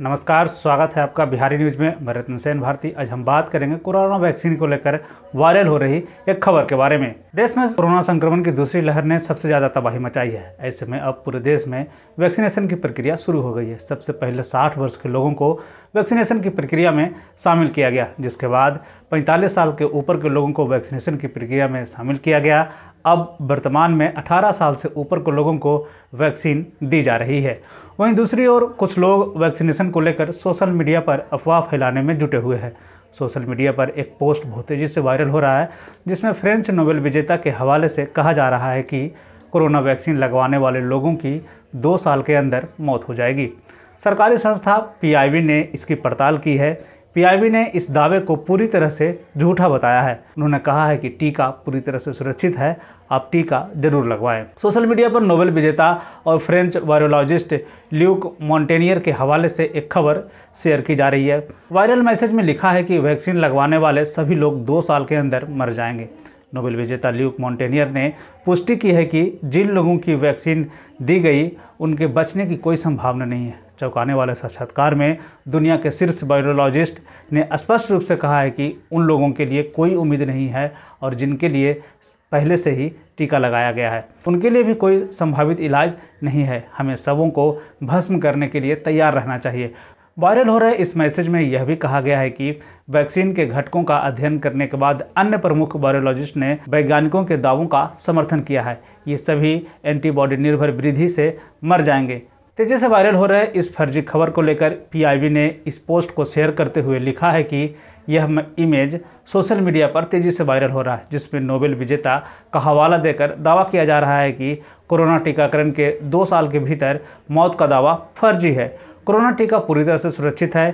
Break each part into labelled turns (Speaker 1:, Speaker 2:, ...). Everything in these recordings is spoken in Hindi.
Speaker 1: नमस्कार स्वागत है आपका बिहारी न्यूज में मैं रतन सेन भारती आज हम बात करेंगे कोरोना वैक्सीन को लेकर वायरल हो रही एक खबर के बारे में देश में कोरोना संक्रमण की दूसरी लहर ने सबसे ज्यादा तबाही मचाई है ऐसे में अब पूरे देश में वैक्सीनेशन की प्रक्रिया शुरू हो गई है सबसे पहले साठ वर्ष के लोगों को वैक्सीनेशन की प्रक्रिया में शामिल किया गया जिसके बाद पैंतालीस साल के ऊपर के लोगों को वैक्सीनेशन की प्रक्रिया में शामिल किया गया अब वर्तमान में अठारह साल से ऊपर के लोगों को वैक्सीन दी जा रही है वहीं दूसरी ओर कुछ लोग वैक्सीनेशन को लेकर सोशल मीडिया पर अफवाह फैलाने में जुटे हुए हैं सोशल मीडिया पर एक पोस्ट बहुत तेज़ी से वायरल हो रहा है जिसमें फ्रेंच नोबेल विजेता के हवाले से कहा जा रहा है कि कोरोना वैक्सीन लगवाने वाले लोगों की दो साल के अंदर मौत हो जाएगी सरकारी संस्था पीआईबी ने इसकी पड़ताल की है पीआईबी ने इस दावे को पूरी तरह से झूठा बताया है उन्होंने कहा है कि टीका पूरी तरह से सुरक्षित है आप टीका जरूर लगवाएं सोशल मीडिया पर नोबेल विजेता और फ्रेंच वायरोलॉजिस्ट ल्यूक मॉन्टेनियर के हवाले से एक खबर शेयर की जा रही है वायरल मैसेज में लिखा है कि वैक्सीन लगवाने वाले सभी लोग दो साल के अंदर मर जाएंगे नोबेल विजेता ल्यूक मॉन्टेनियर ने पुष्टि की है कि जिन लोगों की वैक्सीन दी गई उनके बचने की कोई संभावना नहीं है चौंकाने वाले साक्षात्कार में दुनिया के शीर्ष वायरोलॉजिस्ट ने स्पष्ट रूप से कहा है कि उन लोगों के लिए कोई उम्मीद नहीं है और जिनके लिए पहले से ही टीका लगाया गया है उनके लिए भी कोई संभावित इलाज नहीं है हमें सबों को भस्म करने के लिए तैयार रहना चाहिए वायरल हो रहे इस मैसेज में यह भी कहा गया है कि वैक्सीन के घटकों का अध्ययन करने के बाद अन्य प्रमुख वायरोलॉजिस्ट ने वैज्ञानिकों के दावों का समर्थन किया है ये सभी एंटीबॉडी निर्भर वृद्धि से मर जाएंगे तेजी से वायरल हो रहे इस फर्जी खबर को लेकर पीआईबी ने इस पोस्ट को शेयर करते हुए लिखा है कि यह इमेज सोशल मीडिया पर तेज़ी से वायरल हो रहा है जिसमें नोबेल विजेता का हवाला देकर दावा किया जा रहा है कि कोरोना टीकाकरण के दो साल के भीतर मौत का दावा फर्जी है कोरोना टीका पूरी तरह से सुरक्षित है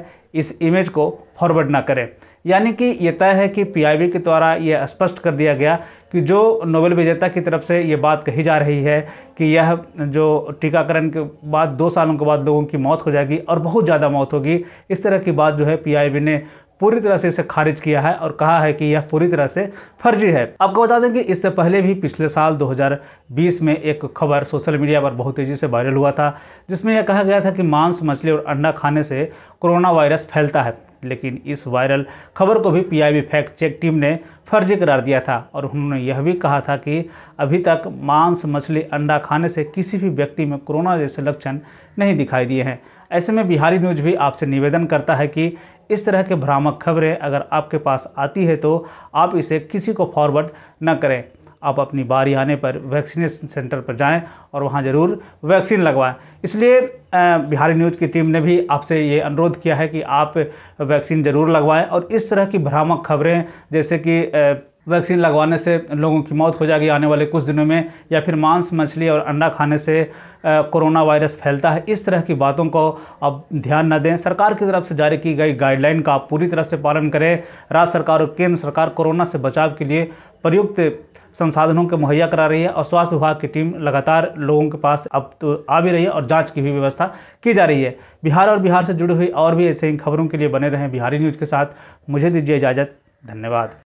Speaker 1: इस इमेज को फॉरवर्ड ना करें यानी कि यह तय है कि पीआईबी के द्वारा यह स्पष्ट कर दिया गया कि जो नोबेल विजेता की तरफ से ये बात कही जा रही है कि यह जो टीकाकरण के बाद दो सालों के बाद लोगों की मौत हो जाएगी और बहुत ज़्यादा मौत होगी इस तरह की बात जो है पीआईबी ने पूरी तरह से इसे खारिज किया है और कहा है कि यह पूरी तरह से फर्जी है आपको बता दें कि इससे पहले भी पिछले साल 2020 में एक खबर सोशल मीडिया पर बहुत तेज़ी से वायरल हुआ था जिसमें यह कहा गया था कि मांस मछली और अंडा खाने से कोरोना वायरस फैलता है लेकिन इस वायरल खबर को भी पीआईबी फैक्ट चेक टीम ने फर्जी करार दिया था और उन्होंने यह भी कहा था कि अभी तक मांस मछली अंडा खाने से किसी भी व्यक्ति में कोरोना जैसे लक्षण नहीं दिखाई दिए हैं ऐसे में बिहारी न्यूज भी आपसे निवेदन करता है कि इस तरह के भ्रामक खबरें अगर आपके पास आती है तो आप इसे किसी को फॉरवर्ड न करें आप अपनी बारी आने पर वैक्सीनेशन सेंटर पर जाएं और वहां ज़रूर वैक्सीन लगवाएं इसलिए बिहारी न्यूज़ की टीम ने भी आपसे ये अनुरोध किया है कि आप वैक्सीन ज़रूर लगवाएं और इस तरह की भ्रामक खबरें जैसे कि वैक्सीन लगवाने से लोगों की मौत हो जाएगी आने वाले कुछ दिनों में या फिर मांस मछली और अंडा खाने से कोरोना वायरस फैलता है इस तरह की बातों को अब ध्यान न दें सरकार की तरफ से जारी की गई गाइडलाइन का आप पूरी तरह से पालन करें राज्य सरकार और केंद्र सरकार कोरोना से बचाव के लिए प्रयुक्त संसाधनों के मुहैया करा रही है और स्वास्थ्य विभाग की टीम लगातार लोगों के पास अब तो आ भी रही है और जांच की भी व्यवस्था की जा रही है बिहार और बिहार से जुड़ी हुई और भी ऐसे ही खबरों के लिए बने रहें बिहारी न्यूज़ के साथ मुझे दीजिए इजाज़त धन्यवाद